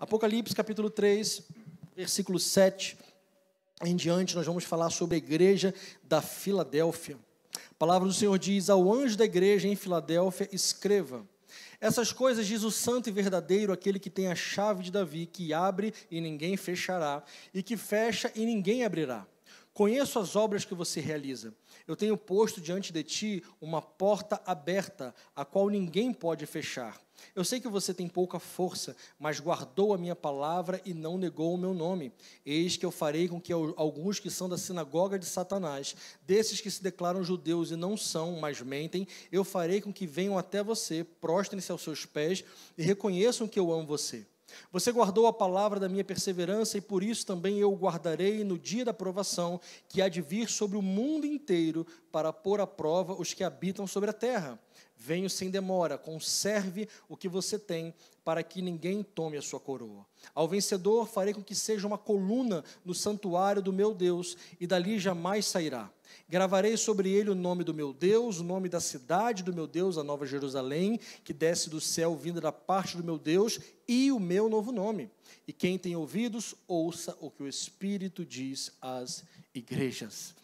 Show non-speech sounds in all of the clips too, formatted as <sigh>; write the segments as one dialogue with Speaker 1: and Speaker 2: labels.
Speaker 1: Apocalipse capítulo 3, versículo 7 em diante, nós vamos falar sobre a igreja da Filadélfia. A palavra do Senhor diz: Ao anjo da igreja em Filadélfia, escreva. Essas coisas diz o santo e verdadeiro, aquele que tem a chave de Davi, que abre e ninguém fechará, e que fecha e ninguém abrirá. Conheço as obras que você realiza. Eu tenho posto diante de ti uma porta aberta, a qual ninguém pode fechar. Eu sei que você tem pouca força, mas guardou a minha palavra e não negou o meu nome. Eis que eu farei com que alguns que são da sinagoga de Satanás, desses que se declaram judeus e não são, mas mentem, eu farei com que venham até você, prostrem-se aos seus pés e reconheçam que eu amo você. Você guardou a palavra da minha perseverança e por isso também eu guardarei no dia da provação que há de vir sobre o mundo inteiro para pôr à prova os que habitam sobre a terra. Venho sem demora, conserve o que você tem, para que ninguém tome a sua coroa. Ao vencedor farei com que seja uma coluna no santuário do meu Deus, e dali jamais sairá. Gravarei sobre ele o nome do meu Deus, o nome da cidade do meu Deus, a Nova Jerusalém, que desce do céu, vinda da parte do meu Deus, e o meu novo nome. E quem tem ouvidos, ouça o que o Espírito diz às igrejas.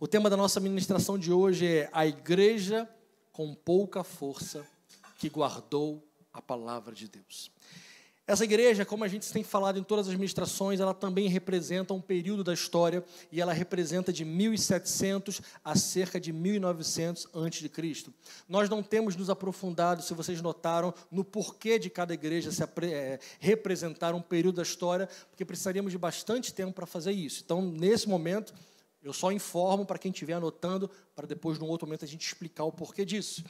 Speaker 1: O tema da nossa ministração de hoje é a igreja com pouca força, que guardou a palavra de Deus. Essa igreja, como a gente tem falado em todas as ministrações, ela também representa um período da história e ela representa de 1700 a cerca de 1900 antes de Cristo. Nós não temos nos aprofundado, se vocês notaram, no porquê de cada igreja se é, representar um período da história, porque precisaríamos de bastante tempo para fazer isso. Então, nesse momento, eu só informo para quem estiver anotando, para depois, num outro momento, a gente explicar o porquê disso.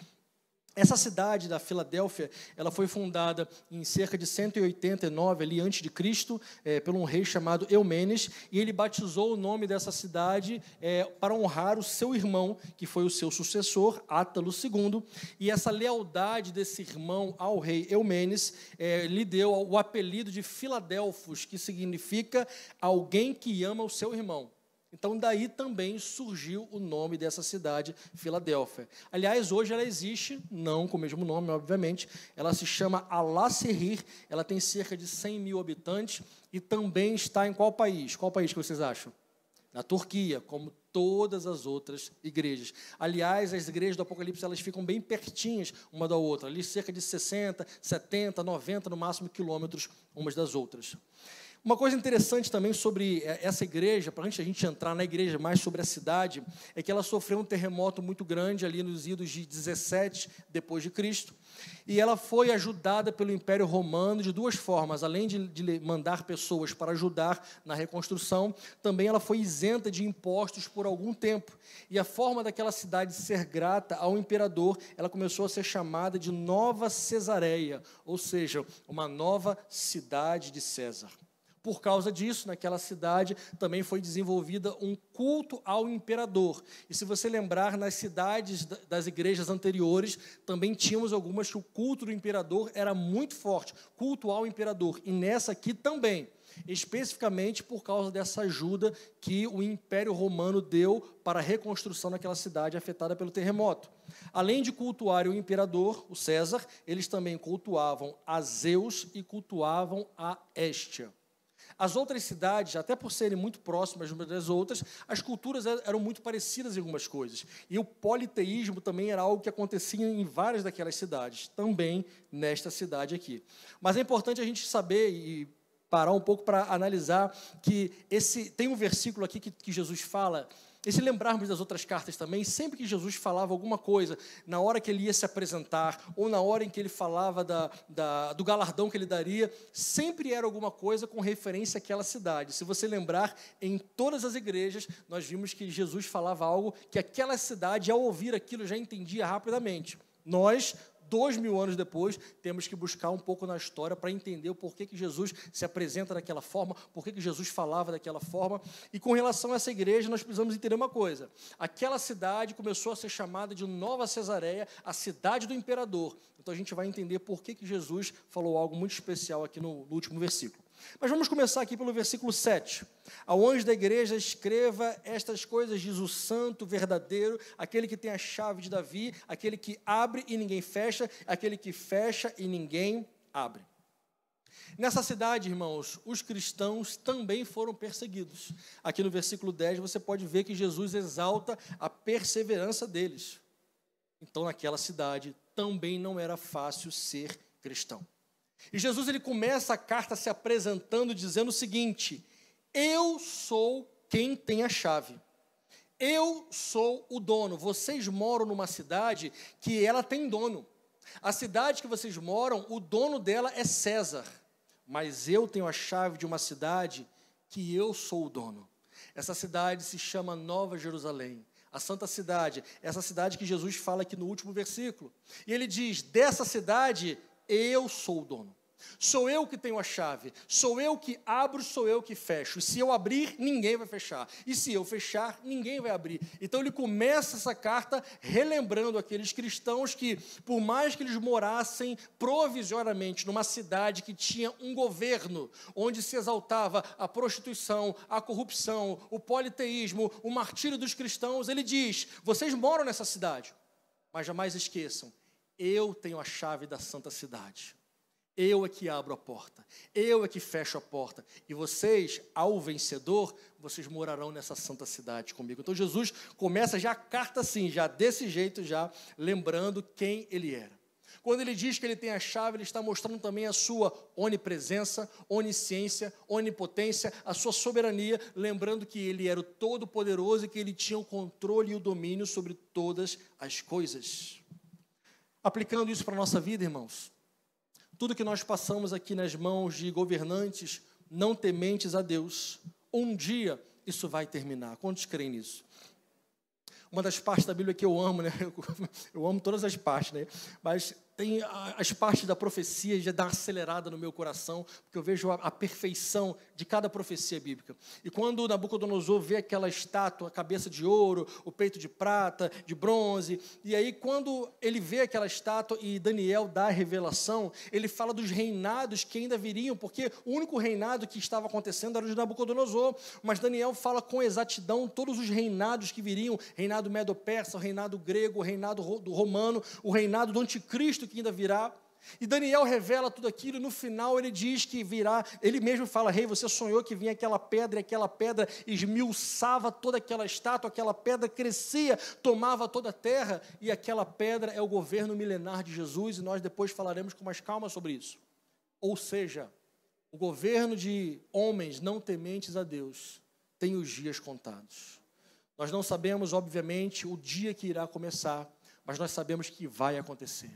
Speaker 1: Essa cidade da Filadélfia, ela foi fundada em cerca de 189 ali antes de Cristo, é, por um rei chamado Eumenes, e ele batizou o nome dessa cidade é, para honrar o seu irmão, que foi o seu sucessor, Átalo II, e essa lealdade desse irmão ao rei Eumenes é, lhe deu o apelido de Filadelfos, que significa alguém que ama o seu irmão. Então, daí também surgiu o nome dessa cidade, Filadélfia. Aliás, hoje ela existe, não com o mesmo nome, obviamente. Ela se chama Alasserir, ela tem cerca de 100 mil habitantes e também está em qual país? Qual país que vocês acham? na Turquia, como todas as outras igrejas. Aliás, as igrejas do Apocalipse elas ficam bem pertinhas uma da outra, ali cerca de 60, 70, 90 no máximo quilômetros umas das outras. Uma coisa interessante também sobre é, essa igreja, para antes a gente entrar na igreja mais sobre a cidade, é que ela sofreu um terremoto muito grande ali nos idos de 17 depois de Cristo, e ela foi ajudada pelo Império Romano de duas formas, além de, de mandar pessoas para ajudar na reconstrução, também ela foi isenta de impostos por algum tempo. E a forma daquela cidade ser grata ao imperador, ela começou a ser chamada de Nova Cesareia, ou seja, uma nova cidade de César. Por causa disso, naquela cidade também foi desenvolvida um culto ao imperador. E se você lembrar, nas cidades das igrejas anteriores, também tínhamos algumas que o culto do imperador era muito forte, culto ao imperador. E nessa aqui também especificamente por causa dessa ajuda que o Império Romano deu para a reconstrução daquela cidade afetada pelo terremoto. Além de cultuar o imperador, o César, eles também cultuavam a Zeus e cultuavam a Estia. As outras cidades, até por serem muito próximas umas das outras, as culturas er-, eram muito parecidas em algumas coisas. E o politeísmo também era algo que acontecia em várias daquelas cidades, também nesta cidade aqui. Mas é importante a gente saber e parar um pouco para analisar que esse tem um versículo aqui que, que Jesus fala e se lembrarmos das outras cartas também, sempre que Jesus falava alguma coisa, na hora que ele ia se apresentar, ou na hora em que ele falava da, da, do galardão que ele daria, sempre era alguma coisa com referência àquela cidade. Se você lembrar, em todas as igrejas, nós vimos que Jesus falava algo que aquela cidade, ao ouvir aquilo, já entendia rapidamente. Nós dois mil anos depois, temos que buscar um pouco na história para entender o porquê que Jesus se apresenta daquela forma, porquê que Jesus falava daquela forma. E com relação a essa igreja, nós precisamos entender uma coisa: aquela cidade começou a ser chamada de Nova Cesareia, a cidade do imperador. Então a gente vai entender porquê que, que Jesus falou algo muito especial aqui no, no último versículo. Mas vamos começar aqui pelo versículo 7. Ao anjo da igreja escreva estas coisas, diz o santo verdadeiro, aquele que tem a chave de Davi, aquele que abre e ninguém fecha, aquele que fecha e ninguém abre. Nessa cidade, irmãos, os cristãos também foram perseguidos. Aqui no versículo 10 você pode ver que Jesus exalta a perseverança deles. Então, naquela cidade também não era fácil ser cristão. E Jesus ele começa a carta se apresentando dizendo o seguinte: Eu sou quem tem a chave. Eu sou o dono. Vocês moram numa cidade que ela tem dono. A cidade que vocês moram, o dono dela é César. Mas eu tenho a chave de uma cidade que eu sou o dono. Essa cidade se chama Nova Jerusalém a santa cidade, essa cidade que Jesus fala aqui no último versículo. E ele diz: dessa cidade eu sou o dono. Sou eu que tenho a chave, sou eu que abro, sou eu que fecho. E se eu abrir, ninguém vai fechar. E se eu fechar, ninguém vai abrir. Então ele começa essa carta relembrando aqueles cristãos que, por mais que eles morassem provisoriamente numa cidade que tinha um governo onde se exaltava a prostituição, a corrupção, o politeísmo, o martírio dos cristãos, ele diz: vocês moram nessa cidade, mas jamais esqueçam, eu tenho a chave da santa cidade. Eu é que abro a porta. Eu é que fecho a porta. E vocês, ao vencedor, vocês morarão nessa santa cidade comigo. Então Jesus começa já a carta assim, já desse jeito, já lembrando quem ele era. Quando ele diz que ele tem a chave, ele está mostrando também a sua onipresença, onisciência, onipotência, a sua soberania, lembrando que ele era o todo-poderoso e que ele tinha o controle e o domínio sobre todas as coisas. Aplicando isso para a nossa vida, irmãos, tudo que nós passamos aqui nas mãos de governantes não tementes a Deus, um dia isso vai terminar. Quantos creem nisso? Uma das partes da Bíblia que eu amo, né? <laughs> Eu amo todas as partes, né? Mas tem as partes da profecia já dá acelerada no meu coração, porque eu vejo a, a, perfeição de cada profecia bíblica. E quando Nabucodonosor vê aquela estátua, a cabeça de ouro, o peito de prata, de bronze, e aí quando ele vê aquela estátua e Daniel dá a revelação, ele fala dos reinados que ainda viriam, porque o único reinado que estava acontecendo era o de Nabucodonosor, mas Daniel fala com exatidão todos os reinados que viriam, reinado medo-persa, o reinado grego, o reinado romano, o reinado do anticristo, Cristo que ainda virá. E Daniel revela tudo aquilo, e no final ele diz que virá, ele mesmo fala: Rei, você sonhou que vinha aquela pedra, e aquela pedra esmiuçava toda aquela estátua, aquela pedra crescia, tomava toda a terra, e aquela pedra é o governo milenar de Jesus, e nós depois falaremos com mais calma sobre isso. Ou seja, o governo de homens não tementes a Deus tem os dias contados. Nós não sabemos, obviamente, o dia que irá começar, mas nós sabemos que vai acontecer.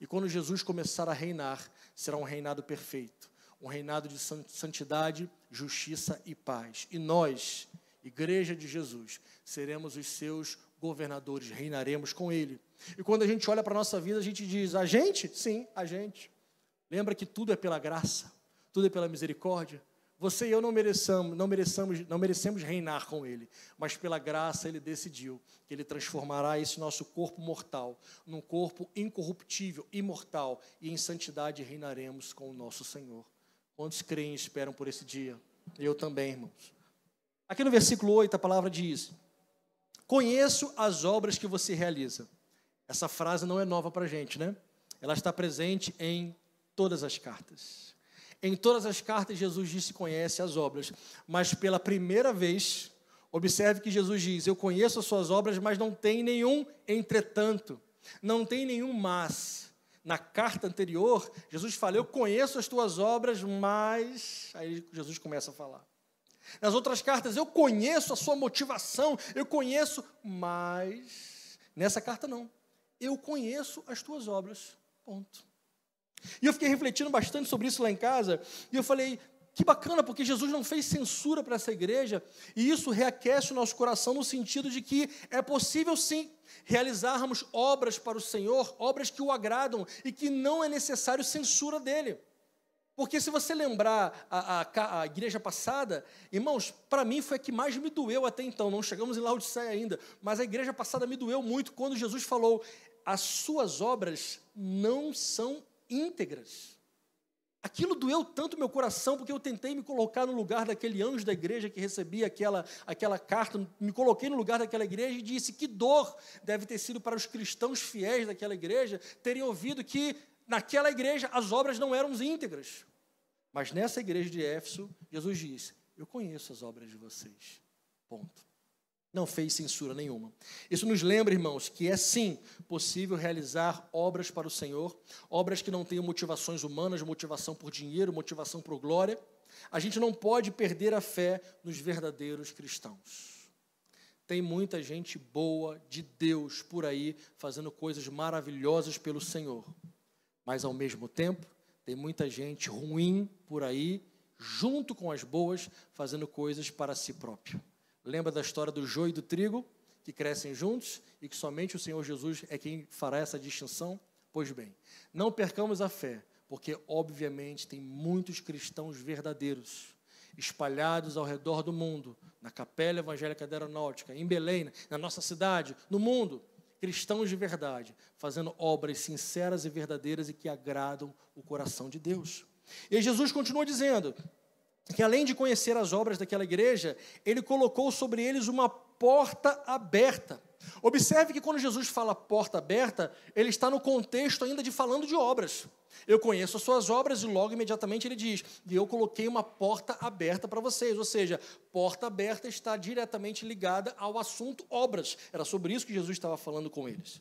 Speaker 1: E quando Jesus começar a reinar, será um reinado perfeito, um reinado de santidade, justiça e paz. E nós, Igreja de Jesus, seremos os seus governadores, reinaremos com ele. E quando a gente olha para a nossa vida, a gente diz: a gente? Sim, a gente. Lembra que tudo é pela graça, tudo é pela misericórdia, você e eu não mereçamos, não mereçamos, não merecemos reinar com ele, mas pela graça ele decidiu que ele transformará esse nosso corpo mortal num corpo incorruptível, imortal, e em santidade reinaremos com o nosso Senhor. Quantos creem e esperam por esse dia? Eu também, irmãos. Aqui no versículo 8 a palavra diz: Conheço as obras que você realiza. Essa frase não é nova para a gente, né? Ela está presente em todas as cartas. Em todas as cartas, Jesus disse que conhece as obras, mas pela primeira vez, observe que Jesus diz: Eu conheço as suas obras, mas não tem nenhum entretanto, não tem nenhum mas. Na carta anterior, Jesus fala: Eu conheço as tuas obras, mas. Aí Jesus começa a falar. Nas outras cartas, eu conheço a sua motivação, eu conheço, mas. Nessa carta, não. Eu conheço as tuas obras. Ponto. E eu fiquei refletindo bastante sobre isso lá em casa, e eu falei, que bacana, porque Jesus não fez censura para essa igreja, e isso reaquece o nosso coração no sentido de que é possível sim realizarmos obras para o Senhor, obras que o agradam e que não é necessário censura dele. Porque se você lembrar a, a, a igreja passada, irmãos, para mim foi a que mais me doeu até então, não chegamos em Laodiceia ainda, mas a igreja passada me doeu muito quando Jesus falou: as suas obras não são íntegras. Aquilo doeu tanto meu coração, porque eu tentei me colocar no lugar daquele anjo da igreja que recebia aquela, aquela carta, me coloquei no lugar daquela igreja e disse que dor deve ter sido para os cristãos fiéis daquela igreja terem ouvido que naquela igreja as obras não eram íntegras. Mas nessa igreja de Éfeso, Jesus disse: Eu conheço as obras de vocês. Ponto não fez censura nenhuma. Isso nos lembra, irmãos, que é sim possível realizar obras para o Senhor, obras que não tenham motivações humanas, motivação por dinheiro, motivação por glória. A gente não pode perder a fé nos verdadeiros cristãos. Tem muita gente boa de Deus por aí fazendo coisas maravilhosas pelo Senhor, mas ao mesmo tempo tem muita gente ruim por aí, junto com as boas, fazendo coisas para si próprio. Lembra da história do joio e do trigo, que crescem juntos e que somente o Senhor Jesus é quem fará essa distinção? Pois bem, não percamos a fé, porque obviamente tem muitos cristãos verdadeiros espalhados ao redor do mundo, na Capela Evangélica da Aeronáutica, em Belém, na nossa cidade, no mundo, cristãos de verdade, fazendo obras sinceras e verdadeiras e que agradam o coração de Deus. E Jesus continua dizendo: que além de conhecer as obras daquela igreja, ele colocou sobre eles uma porta aberta. Observe que quando Jesus fala porta aberta, ele está no contexto ainda de falando de obras. Eu conheço as suas obras e logo imediatamente ele diz: "E eu coloquei uma porta aberta para vocês", ou seja, porta aberta está diretamente ligada ao assunto obras. Era sobre isso que Jesus estava falando com eles.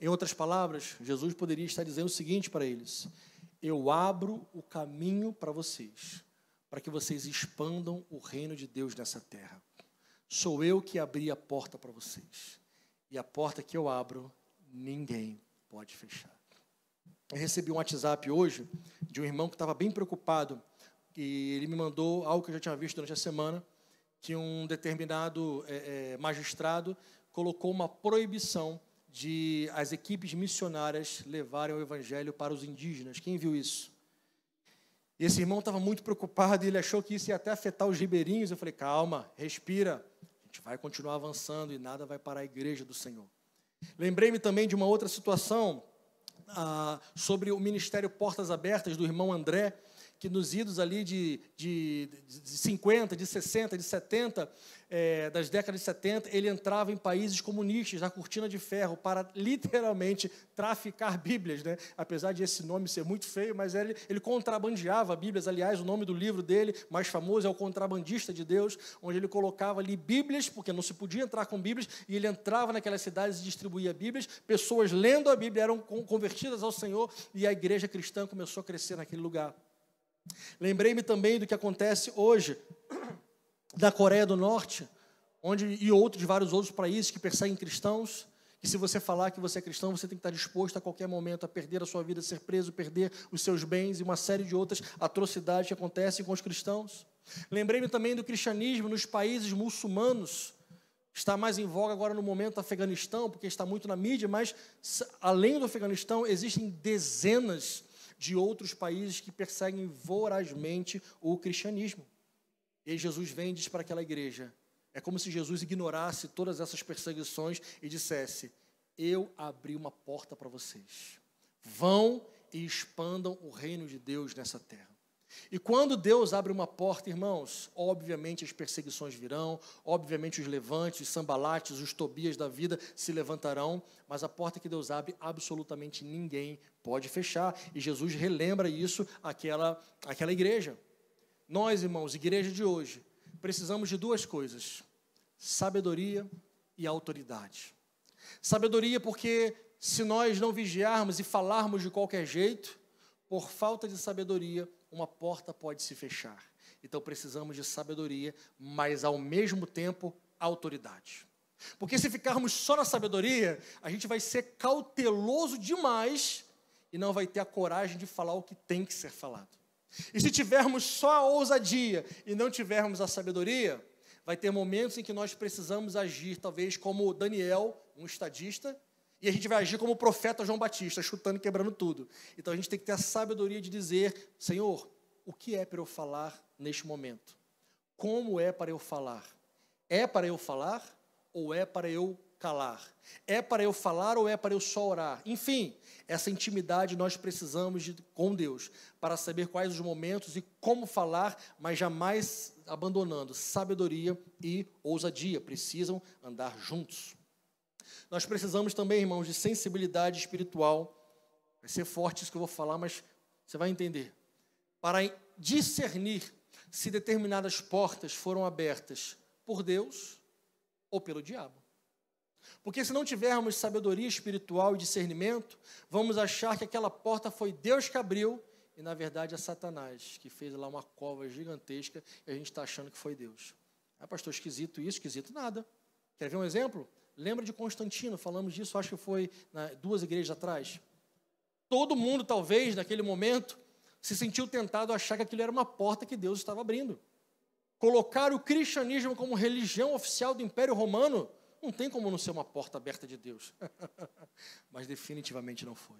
Speaker 1: Em outras palavras, Jesus poderia estar dizendo o seguinte para eles: "Eu abro o caminho para vocês para que vocês expandam o reino de Deus nessa terra. Sou eu que abri a porta para vocês. E a porta que eu abro, ninguém pode fechar. Eu recebi um WhatsApp hoje de um irmão que estava bem preocupado e ele me mandou algo que eu já tinha visto durante a semana, que um determinado é, é, magistrado colocou uma proibição de as equipes missionárias levarem o evangelho para os indígenas. Quem viu isso? E esse irmão estava muito preocupado e ele achou que isso ia até afetar os ribeirinhos. Eu falei: calma, respira. A gente vai continuar avançando e nada vai parar a igreja do Senhor. Lembrei-me também de uma outra situação ah, sobre o ministério Portas Abertas do irmão André que nos idos ali de, de, de 50, de 60, de 70, é, das décadas de 70, ele entrava em países comunistas, na cortina de ferro, para literalmente traficar Bíblias. Né? Apesar de esse nome ser muito feio, mas ele, ele contrabandeava Bíblias. Aliás, o nome do livro dele, mais famoso, é O Contrabandista de Deus, onde ele colocava ali Bíblias, porque não se podia entrar com Bíblias, e ele entrava naquelas cidades e distribuía Bíblias. Pessoas lendo a Bíblia eram convertidas ao Senhor, e a igreja cristã começou a crescer naquele lugar. Lembrei-me também do que acontece hoje da <clears throat> Coreia do Norte, onde e outros de vários outros países que perseguem cristãos. Que se você falar que você é cristão, você tem que estar disposto a qualquer momento a perder a sua vida, ser preso, perder os seus bens e uma série de outras atrocidades que acontecem com os cristãos. Lembrei-me também do cristianismo nos países muçulmanos. Está mais em voga agora no momento Afeganistão, porque está muito na mídia, mas além do Afeganistão, existem dezenas de outros países que perseguem vorazmente o cristianismo. E Jesus vem e diz para aquela igreja: é como se Jesus ignorasse todas essas perseguições e dissesse: Eu abri uma porta para vocês. Vão e expandam o reino de Deus nessa terra. E quando Deus abre uma porta, irmãos, obviamente as perseguições virão, obviamente os levantes, os sambalates, os tobias da vida se levantarão, mas a porta que Deus abre, absolutamente ninguém pode fechar. E Jesus relembra isso àquela, àquela igreja. Nós, irmãos, igreja de hoje, precisamos de duas coisas: sabedoria e autoridade. Sabedoria, porque se nós não vigiarmos e falarmos de qualquer jeito, por falta de sabedoria, uma porta pode se fechar. Então precisamos de sabedoria, mas ao mesmo tempo autoridade. Porque se ficarmos só na sabedoria, a gente vai ser cauteloso demais e não vai ter a coragem de falar o que tem que ser falado. E se tivermos só a ousadia e não tivermos a sabedoria, vai ter momentos em que nós precisamos agir, talvez como Daniel, um estadista, e a gente vai agir como o profeta João Batista, chutando e quebrando tudo. Então a gente tem que ter a sabedoria de dizer: Senhor, o que é para eu falar neste momento? Como é para eu falar? É para eu falar ou é para eu calar? É para eu falar ou é para eu só orar? Enfim, essa intimidade nós precisamos de, com Deus para saber quais os momentos e como falar, mas jamais abandonando sabedoria e ousadia. Precisam andar juntos. Nós precisamos também, irmãos, de sensibilidade espiritual. Vai ser forte isso que eu vou falar, mas você vai entender. Para discernir se determinadas portas foram abertas por Deus ou pelo diabo. Porque se não tivermos sabedoria espiritual e discernimento, vamos achar que aquela porta foi Deus que abriu e na verdade é Satanás que fez lá uma cova gigantesca e a gente está achando que foi Deus. Ah, pastor, esquisito isso, esquisito nada. Quer ver um exemplo? Lembra de Constantino? Falamos disso, acho que foi na, duas igrejas atrás. Todo mundo, talvez, naquele momento, se sentiu tentado a achar que aquilo era uma porta que Deus estava abrindo. Colocar o cristianismo como religião oficial do Império Romano não tem como não ser uma porta aberta de Deus. <laughs> Mas definitivamente não foi.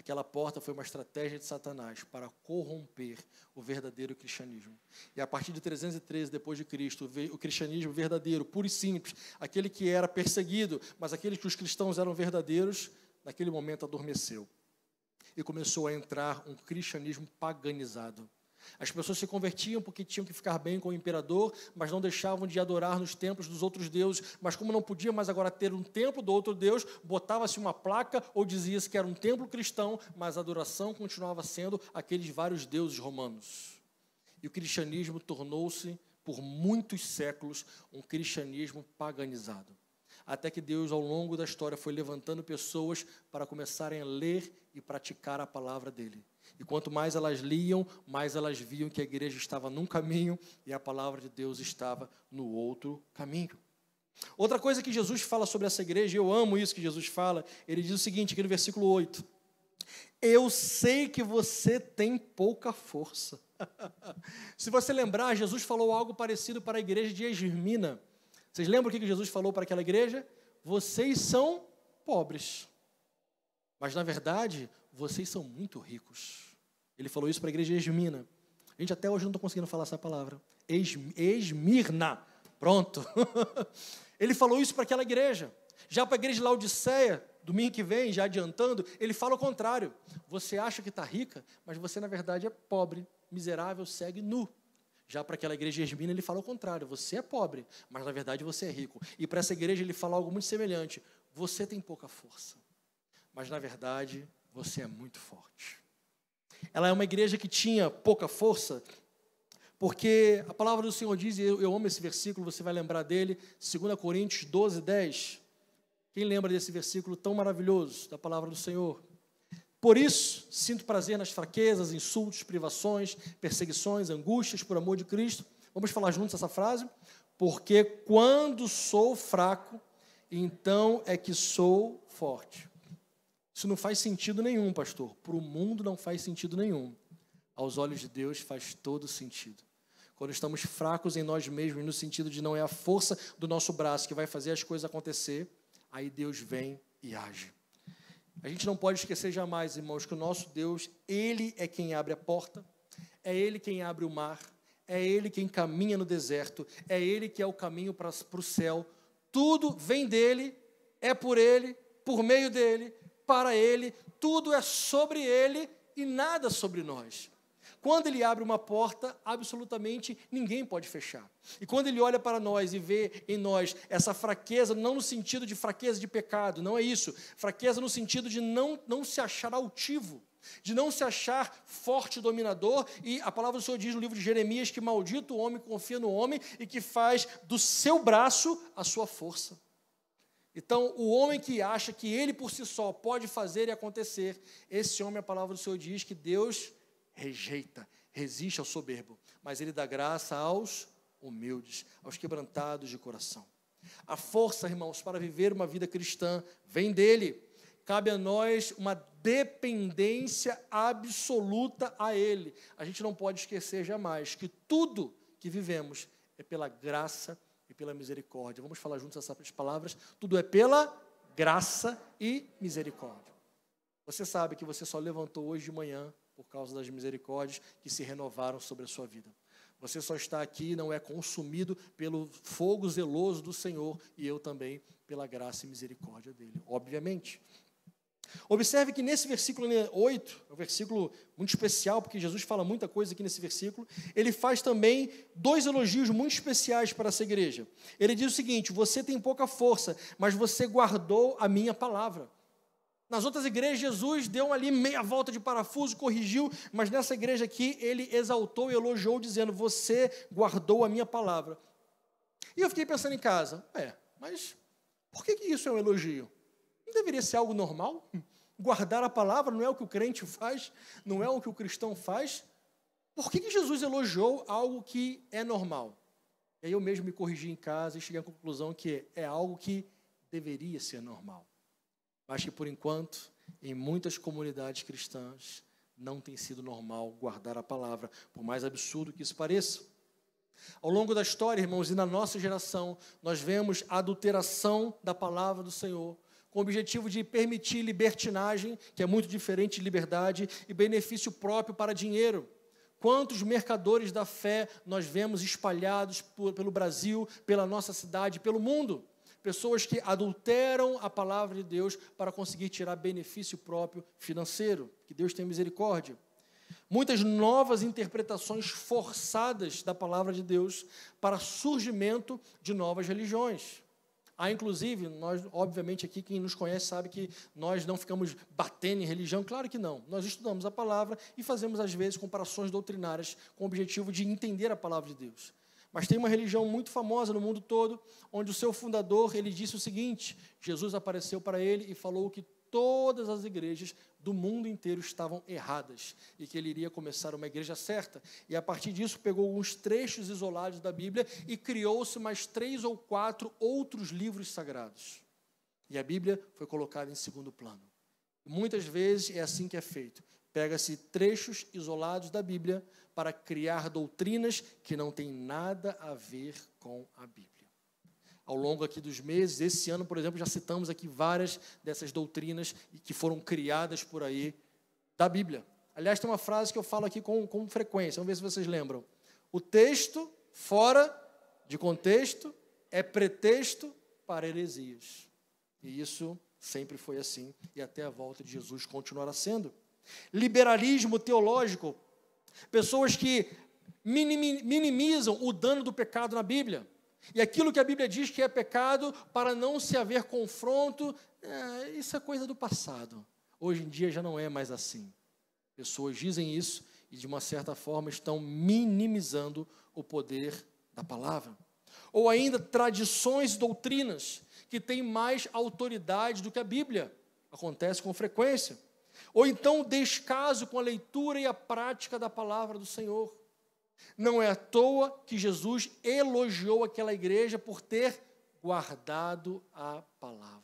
Speaker 1: Aquela porta foi uma estratégia de Satanás para corromper o verdadeiro cristianismo. E a partir de 313 depois de Cristo, o cristianismo verdadeiro, puro e simples, aquele que era perseguido, mas aquele que os cristãos eram verdadeiros, naquele momento adormeceu. E começou a entrar um cristianismo paganizado as pessoas se convertiam porque tinham que ficar bem com o imperador, mas não deixavam de adorar nos templos dos outros deuses. Mas como não podia mais agora ter um templo do outro deus, botava-se uma placa ou dizia-se que era um templo cristão, mas a adoração continuava sendo aqueles vários deuses romanos. E o cristianismo tornou-se, por muitos séculos, um cristianismo paganizado. Até que Deus, ao longo da história, foi levantando pessoas para começarem a ler e praticar a palavra dele e quanto mais elas liam, mais elas viam que a igreja estava num caminho e a palavra de Deus estava no outro caminho. Outra coisa que Jesus fala sobre essa igreja, eu amo isso que Jesus fala, ele diz o seguinte, aqui no versículo 8: Eu sei que você tem pouca força. <laughs> Se você lembrar, Jesus falou algo parecido para a igreja de Esmirna. Vocês lembram o que Jesus falou para aquela igreja? Vocês são pobres. Mas na verdade, vocês são muito ricos. Ele falou isso para a igreja de Esmirna. A gente até hoje não está conseguindo falar essa palavra. Esmirna. Pronto. <laughs> ele falou isso para aquela igreja. Já para a igreja de Laodiceia, domingo que vem, já adiantando, ele fala o contrário. Você acha que está rica, mas você na verdade é pobre, miserável, cego e nu. Já para aquela igreja esmina, ele fala o contrário. Você é pobre, mas na verdade você é rico. E para essa igreja ele fala algo muito semelhante. Você tem pouca força mas na verdade você é muito forte. Ela é uma igreja que tinha pouca força, porque a palavra do Senhor diz, e eu amo esse versículo, você vai lembrar dele, 2 Coríntios 12, 10. Quem lembra desse versículo tão maravilhoso da palavra do Senhor? Por isso, sinto prazer nas fraquezas, insultos, privações, perseguições, angústias por amor de Cristo. Vamos falar juntos essa frase? Porque quando sou fraco, então é que sou forte. Isso não faz sentido nenhum, pastor. Para o mundo não faz sentido nenhum. Aos olhos de Deus faz todo sentido. Quando estamos fracos em nós mesmos, no sentido de não é a força do nosso braço que vai fazer as coisas acontecer, aí Deus vem e age. A gente não pode esquecer jamais, irmãos, que o nosso Deus, Ele é quem abre a porta, é Ele quem abre o mar, é Ele quem caminha no deserto, é Ele que é o caminho para, para o céu. Tudo vem dele, é por Ele, por meio dele, para Ele, tudo é sobre Ele e nada sobre nós. Quando ele abre uma porta, absolutamente ninguém pode fechar. E quando ele olha para nós e vê em nós essa fraqueza, não no sentido de fraqueza de pecado, não é isso. Fraqueza no sentido de não, não se achar altivo, de não se achar forte dominador. E a palavra do Senhor diz no livro de Jeremias que maldito o homem confia no homem e que faz do seu braço a sua força. Então, o homem que acha que ele por si só pode fazer e acontecer, esse homem, a palavra do Senhor diz que Deus rejeita, resiste ao soberbo, mas ele dá graça aos humildes, aos quebrantados de coração. A força, irmãos, para viver uma vida cristã vem dele. Cabe a nós uma dependência absoluta a ele. A gente não pode esquecer jamais que tudo que vivemos é pela graça de e pela misericórdia. Vamos falar juntos essas palavras. Tudo é pela graça e misericórdia. Você sabe que você só levantou hoje de manhã por causa das misericórdias que se renovaram sobre a sua vida. Você só está aqui e não é consumido pelo fogo zeloso do Senhor e eu também pela graça e misericórdia dele. Obviamente, Observe que nesse versículo 8, né, é um versículo muito especial, porque Jesus fala muita coisa aqui nesse versículo, ele faz também dois elogios muito especiais para essa igreja. Ele diz o seguinte: Você tem pouca força, mas você guardou a minha palavra. Nas outras igrejas, Jesus deu ali meia volta de parafuso, corrigiu, mas nessa igreja aqui, ele exaltou e elogiou, dizendo: Você guardou a minha palavra. E eu fiquei pensando em casa: É, mas por que, que isso é um elogio? Não deveria ser algo normal? Guardar a palavra não é o que o crente faz, não é o que o cristão faz. Por que, que Jesus elogiou algo que é normal? E aí eu mesmo me corrigi em casa e cheguei à conclusão que é algo que deveria ser normal, mas que por enquanto, em muitas comunidades cristãs, não tem sido normal guardar a palavra, por mais absurdo que isso pareça. Ao longo da história, irmãos, e na nossa geração, nós vemos a adulteração da palavra do Senhor, com o objetivo de permitir libertinagem, que é muito diferente de liberdade, e benefício próprio para dinheiro. Quantos mercadores da fé nós vemos espalhados por, pelo Brasil, pela nossa cidade, pelo mundo? Pessoas que adulteram a palavra de Deus para conseguir tirar benefício próprio financeiro. Que Deus tenha misericórdia. Muitas novas interpretações forçadas da palavra de Deus para surgimento de novas religiões. Há, inclusive, nós, obviamente, aqui, quem nos conhece sabe que nós não ficamos batendo em religião, claro que não. Nós estudamos a palavra e fazemos, às vezes, comparações doutrinárias com o objetivo de entender a palavra de Deus. Mas tem uma religião muito famosa no mundo todo, onde o seu fundador ele disse o seguinte: Jesus apareceu para ele e falou que todas as igrejas do mundo inteiro estavam erradas e que ele iria começar uma igreja certa. E a partir disso pegou alguns trechos isolados da Bíblia e criou-se mais três ou quatro outros livros sagrados. E a Bíblia foi colocada em segundo plano. Muitas vezes é assim que é feito. Pega-se trechos isolados da Bíblia para criar doutrinas que não têm nada a ver com a Bíblia ao longo aqui dos meses. Esse ano, por exemplo, já citamos aqui várias dessas doutrinas que foram criadas por aí da Bíblia. Aliás, tem uma frase que eu falo aqui com, com frequência, vamos ver se vocês lembram. O texto fora de contexto é pretexto para heresias. E isso sempre foi assim, e até a volta de Jesus continuará sendo. Liberalismo teológico, pessoas que minimizam o dano do pecado na Bíblia. E aquilo que a Bíblia diz que é pecado para não se haver confronto, é, isso é coisa do passado. Hoje em dia já não é mais assim. Pessoas dizem isso e, de uma certa forma, estão minimizando o poder da palavra. Ou ainda tradições, doutrinas que têm mais autoridade do que a Bíblia. Acontece com frequência. Ou então descaso com a leitura e a prática da palavra do Senhor. Não é à toa que Jesus elogiou aquela igreja por ter guardado a palavra.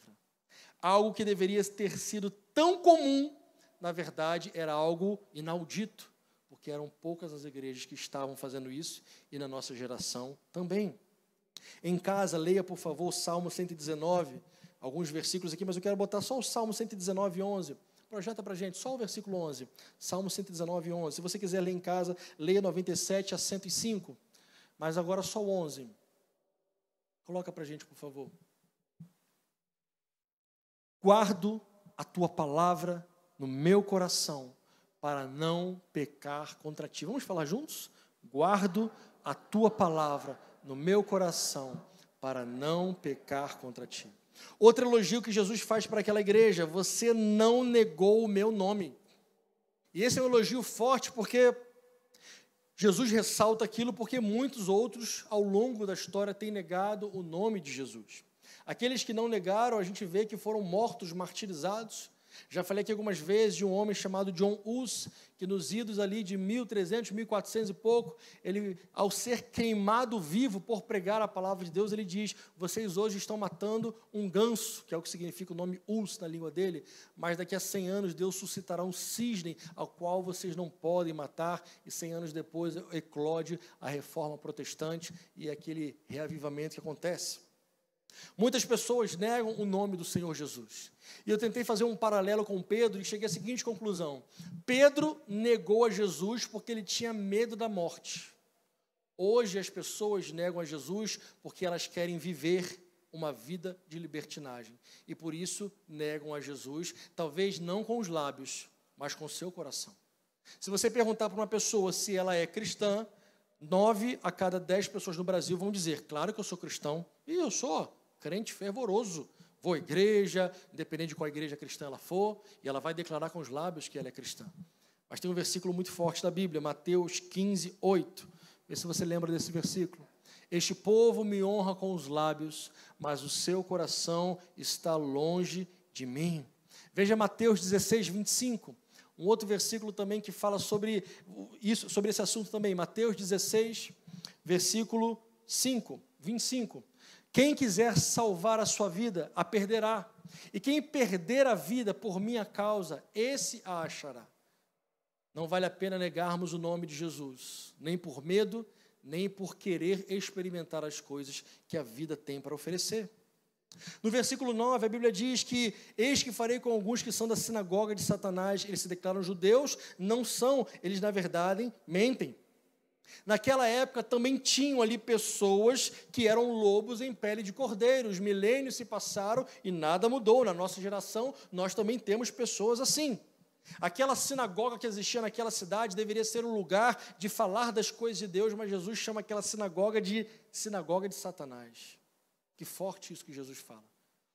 Speaker 1: Algo que deveria ter sido tão comum, na verdade, era algo inaudito, porque eram poucas as igrejas que estavam fazendo isso e na nossa geração também. Em casa, leia, por favor, o Salmo 119, alguns versículos aqui, mas eu quero botar só o Salmo 119, 11 projeta para a gente só o versículo 11, Salmo 119, 11. Se você quiser ler em casa, leia 97 a 105, mas agora só o 11. Coloca para a gente, por favor. Guardo a tua palavra no meu coração para não pecar contra ti. Vamos falar juntos? Guardo a tua palavra no meu coração para não pecar contra ti. Outro elogio que Jesus faz para aquela igreja: Você não negou o meu nome. E esse é um elogio forte porque Jesus ressalta aquilo porque muitos outros ao longo da história têm negado o nome de Jesus. Aqueles que não negaram, a gente vê que foram mortos, martirizados, já falei aqui algumas vezes de um homem chamado John Hus, que nos idos ali de 1300, 1400 e pouco, ele, ao ser queimado vivo por pregar a palavra de Deus, ele diz: Vocês hoje estão matando um ganso, que é o que significa o nome Hus na língua dele, mas daqui a 100 anos Deus suscitará um cisne ao qual vocês não podem matar, e 100 anos depois eclode a reforma protestante e aquele reavivamento que acontece. Muitas pessoas negam o nome do Senhor Jesus. E eu tentei fazer um paralelo com Pedro e cheguei à seguinte conclusão: Pedro negou a Jesus porque ele tinha medo da morte. Hoje as pessoas negam a Jesus porque elas querem viver uma vida de libertinagem e por isso negam a Jesus, talvez não com os lábios, mas com o seu coração. Se você perguntar para uma pessoa se ela é cristã, nove a cada dez pessoas no Brasil vão dizer: Claro que eu sou cristão, e eu sou crente fervoroso. Vou à igreja, independente de qual igreja cristã ela for, e ela vai declarar com os lábios que ela é cristã. Mas tem um versículo muito forte da Bíblia, Mateus 15, 8. Vê se você lembra desse versículo. Este povo me honra com os lábios, mas o seu coração está longe de mim. Veja Mateus 16, 25. Um outro versículo também que fala sobre isso, sobre esse assunto também, Mateus 16, versículo 5, 25. Quem quiser salvar a sua vida, a perderá. E quem perder a vida por minha causa, esse a achará. Não vale a pena negarmos o nome de Jesus, nem por medo, nem por querer experimentar as coisas que a vida tem para oferecer. No versículo 9, a Bíblia diz que: Eis que farei com alguns que são da sinagoga de Satanás, eles se declaram judeus, não são, eles na verdade mentem. Naquela época também tinham ali pessoas que eram lobos em pele de cordeiro. Os milênios se passaram e nada mudou. Na nossa geração, nós também temos pessoas assim. Aquela sinagoga que existia naquela cidade deveria ser um lugar de falar das coisas de Deus, mas Jesus chama aquela sinagoga de sinagoga de Satanás. Que forte isso que Jesus fala.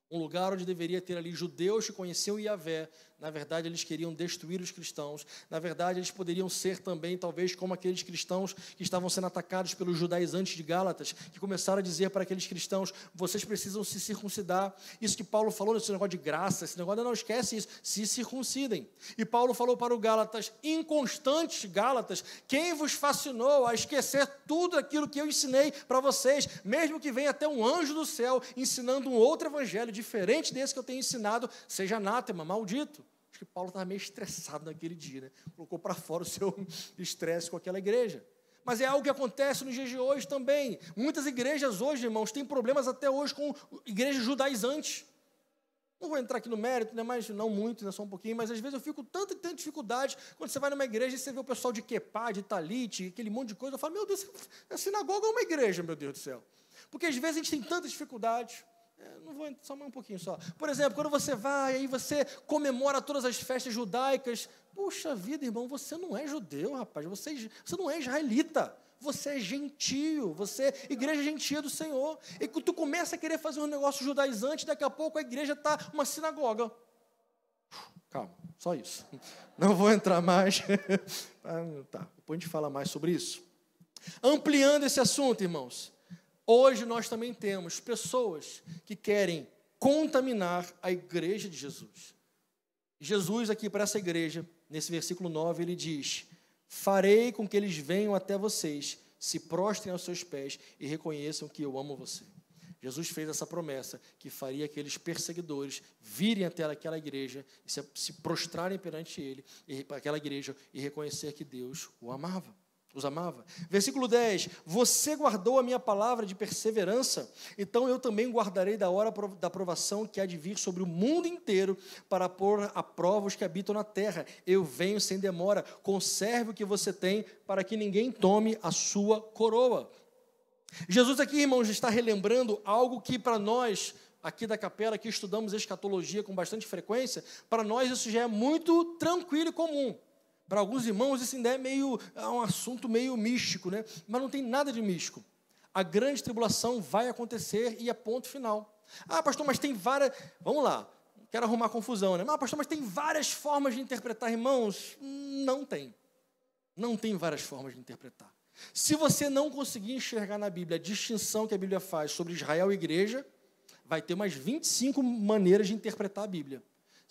Speaker 1: Um lugar onde deveria ter ali judeus que conheciam Yahvé, na verdade, eles queriam destruir os cristãos. Na verdade, eles poderiam ser também, talvez, como aqueles cristãos que estavam sendo atacados pelos judaizantes de Gálatas, que começaram a dizer para aqueles cristãos: vocês precisam se circuncidar. Isso que Paulo falou, esse negócio de graça, esse negócio, não esquece isso, se circuncidem. E Paulo falou para o Gálatas, inconstantes Gálatas, quem vos fascinou a esquecer tudo aquilo que eu ensinei para vocês, mesmo que venha até um anjo do céu ensinando um outro evangelho diferente desse que eu tenho ensinado, seja anátema, maldito que Paulo estava meio estressado naquele dia, né? colocou para fora o seu estresse com aquela igreja. Mas é algo que acontece nos dias de hoje também. Muitas igrejas hoje, irmãos, têm problemas até hoje com igrejas judaizantes. Não vou entrar aqui no mérito, né? mas não muito, né? só um pouquinho, mas às vezes eu fico tanta e tanta dificuldade quando você vai numa igreja e você vê o pessoal de Quepá, de Talite, aquele monte de coisa. Eu falo, meu Deus, a sinagoga é uma igreja, meu Deus do céu. Porque às vezes a gente tem tanta dificuldade. É, não vou só mais um pouquinho só. Por exemplo, quando você vai e você comemora todas as festas judaicas, puxa vida, irmão, você não é judeu, rapaz, você, é você não é israelita. Você é gentio, você é igreja gentia do Senhor. E tu começa a querer fazer um negócio judaizante, daqui a pouco a igreja está uma sinagoga. Calma, só isso. <laughs> Não vou entrar mais. <laughs> Ah, tá, depois a gente fala mais sobre isso. Ampliando esse assunto, irmãos. Hoje nós também temos pessoas que querem contaminar a igreja de Jesus. Jesus, aqui para essa igreja, nesse versículo 9, ele diz: Farei com que eles venham até vocês, se prostrem aos seus pés e reconheçam que eu amo você. Jesus fez essa promessa que faria aqueles perseguidores virem até aquela igreja e se prostrarem perante ele, aquela igreja, e reconhecer que Deus o amava. Os amava. Versículo 10: Você guardou a minha palavra de perseverança, então eu também guardarei da hora da provação que há de vir sobre o mundo inteiro para pôr à prova os que habitam na terra. Eu venho sem demora, conserve o que você tem, para que ninguém tome a sua coroa. Jesus aqui, irmãos, está relembrando algo que para nós, aqui da capela, que estudamos escatologia com bastante frequência, para nós isso já é muito tranquilo e comum. Para alguns irmãos, isso ainda é meio é um assunto meio místico, né? Mas não tem nada de místico. A grande tribulação vai acontecer e é ponto final. Ah, pastor, mas tem várias. Vamos lá, quero arrumar confusão, né? Ah, pastor, mas tem várias formas de interpretar, irmãos? Não tem. Não tem várias formas de interpretar. Se você não conseguir enxergar na Bíblia a distinção que a Bíblia faz sobre Israel e igreja, vai ter umas 25 maneiras de interpretar a Bíblia.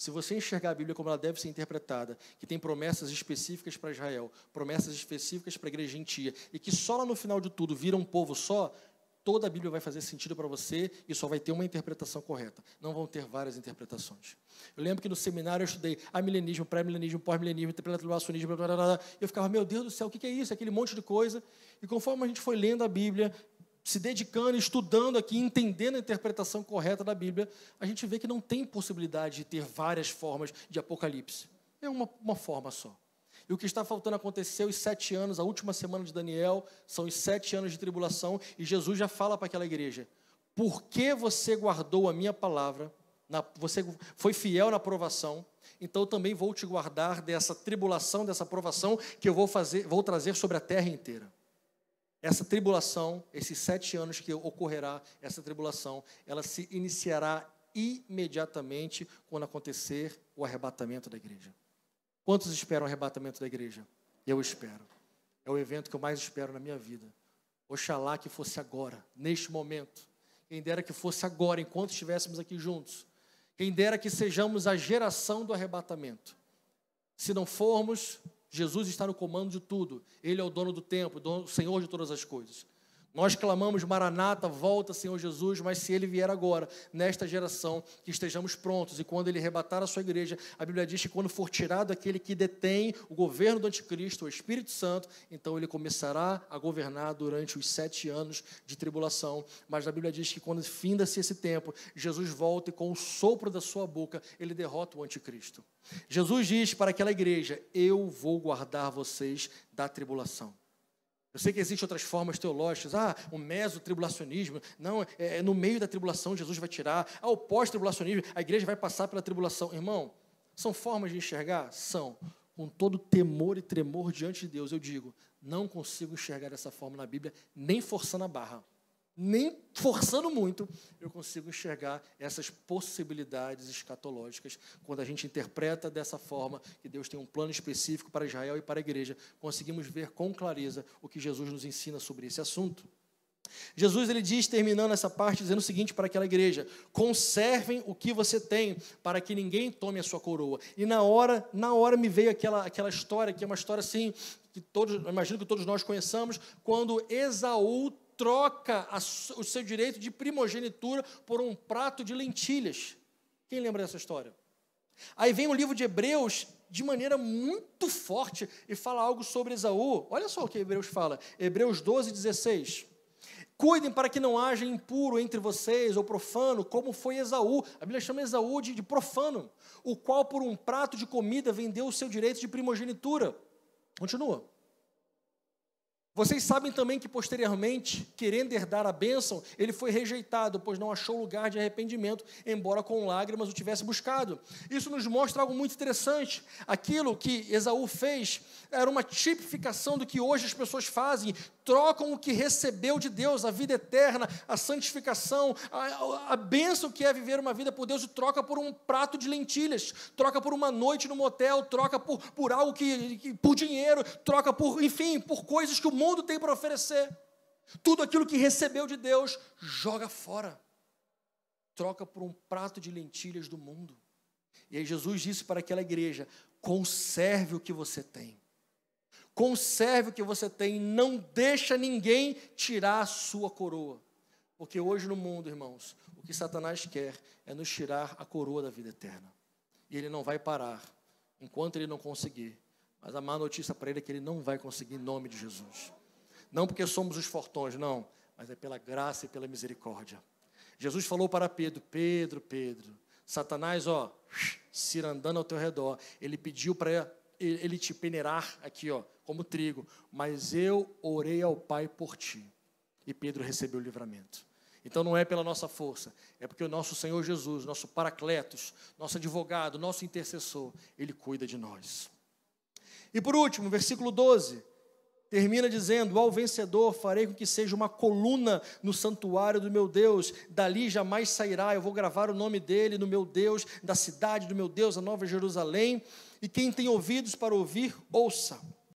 Speaker 1: Se você enxergar a Bíblia como ela deve ser interpretada, que tem promessas específicas para Israel, promessas específicas para a igreja gentia, e que só lá no final de tudo vira um povo só, toda a Bíblia vai fazer sentido para você e só vai ter uma interpretação correta. Não vão ter várias interpretações. Eu lembro que no seminário eu estudei amilenismo, pré-milenismo, pós-milenismo, interpretacionismo, blá, blá, blá, eu ficava, meu Deus do céu, o que é isso? Aquele monte de coisa. E conforme a gente foi lendo a Bíblia, se dedicando, estudando aqui, entendendo a interpretação correta da Bíblia, a gente vê que não tem possibilidade de ter várias formas de Apocalipse. É uma, uma forma só. E o que está faltando acontecer, os sete anos, a última semana de Daniel, são os sete anos de tribulação, e Jesus já fala para aquela igreja: por que você guardou a minha palavra? Na, você foi fiel na provação, então eu também vou te guardar dessa tribulação, dessa provação que eu vou fazer, vou trazer sobre a terra inteira. Essa tribulação, esses sete anos que ocorrerá essa tribulação, ela se iniciará imediatamente quando acontecer o arrebatamento da igreja. Quantos esperam o arrebatamento da igreja? Eu espero. É o evento que eu mais espero na minha vida. Oxalá que fosse agora, neste momento. Quem dera que fosse agora, enquanto estivéssemos aqui juntos. Quem dera que sejamos a geração do arrebatamento. Se não formos, Jesus está no comando de tudo. Ele é o dono do tempo, o Senhor de todas as coisas. Nós clamamos, Maranata, volta, Senhor Jesus, mas se ele vier agora, nesta geração, que estejamos prontos. E quando ele arrebatar a sua igreja, a Bíblia diz que quando for tirado aquele que detém o governo do Anticristo, o Espírito Santo, então ele começará a governar durante os sete anos de tribulação. Mas a Bíblia diz que quando finda-se esse tempo, Jesus volta e com o sopro da sua boca, ele derrota o Anticristo. Jesus diz para aquela igreja: Eu vou guardar vocês da tribulação. Eu sei que existem outras formas teológicas. Ah, o meso-tribulacionismo. Não, é, é, no meio da tribulação Jesus vai tirar. Ah, o pós-tribulacionismo, a igreja vai passar pela tribulação. Irmão, são formas de enxergar? São. Com todo temor e tremor diante de Deus, eu digo, não consigo enxergar dessa forma na Bíblia, nem forçando a barra nem forçando muito, eu consigo enxergar essas possibilidades escatológicas quando a gente interpreta dessa forma que Deus tem um plano específico para Israel e para a igreja. Conseguimos ver com clareza o que Jesus nos ensina sobre esse assunto. Jesus ele diz, terminando essa parte, dizendo o seguinte para aquela igreja: conservem o que você tem, para que ninguém tome a sua coroa. E na hora, na hora me veio aquela, aquela história, que é uma história assim, que todos, imagino que todos nós conheçamos, quando Esaú troca a, o seu direito de primogenitura por um prato de lentilhas. Quem lembra dessa história? Aí vem o livro de Hebreus de maneira muito forte e fala algo sobre Esaú. Olha só o que Hebreus fala. Hebreus 12, 16. Cuidem para que não haja impuro entre vocês ou profano, como foi Esaú. A Bíblia chama Esaú de, de profano, o qual por um prato de comida vendeu o seu direito de primogenitura. Continua. Vocês sabem também que posteriormente, querendo herdar a bênção, ele foi rejeitado, pois não achou lugar de arrependimento, embora com lágrimas o tivesse buscado. Isso nos mostra algo muito interessante. Aquilo que Esaú fez era uma tipificação do que hoje as pessoas fazem, trocam o que recebeu de Deus, a vida eterna, a santificação, a, a bênção que é viver uma vida por Deus, e troca por um prato de lentilhas, troca por uma noite no motel, troca por, por algo que, que por dinheiro, troca por, enfim, por coisas que o mundo mundo tem para oferecer, tudo aquilo que recebeu de Deus, joga fora. Troca por um prato de lentilhas do mundo. E aí Jesus disse para aquela igreja: conserve o que você tem. Conserve o que você tem, não deixa ninguém tirar a sua coroa. Porque hoje no mundo, irmãos, o que Satanás quer é nos tirar a coroa da vida eterna. E ele não vai parar enquanto ele não conseguir. Mas a má notícia para ele é que ele não vai conseguir em nome de Jesus. Não porque somos os fortões, não, mas é pela graça e pela misericórdia. Jesus falou para Pedro: Pedro, Pedro, Satanás, ó, cirandando ao teu redor. Ele pediu para ele te peneirar aqui, ó, como trigo, mas eu orei ao Pai por ti. E Pedro recebeu o livramento. Então não é pela nossa força, é porque o nosso Senhor Jesus, nosso paracletos, nosso advogado, nosso intercessor, ele cuida de nós. E por último, versículo 12, termina dizendo: Ao vencedor farei com que seja uma coluna no santuário do meu Deus, dali jamais sairá. Eu vou gravar o nome dele no meu Deus, da cidade do meu Deus, a Nova Jerusalém. E quem tem ouvidos para ouvir, ouça.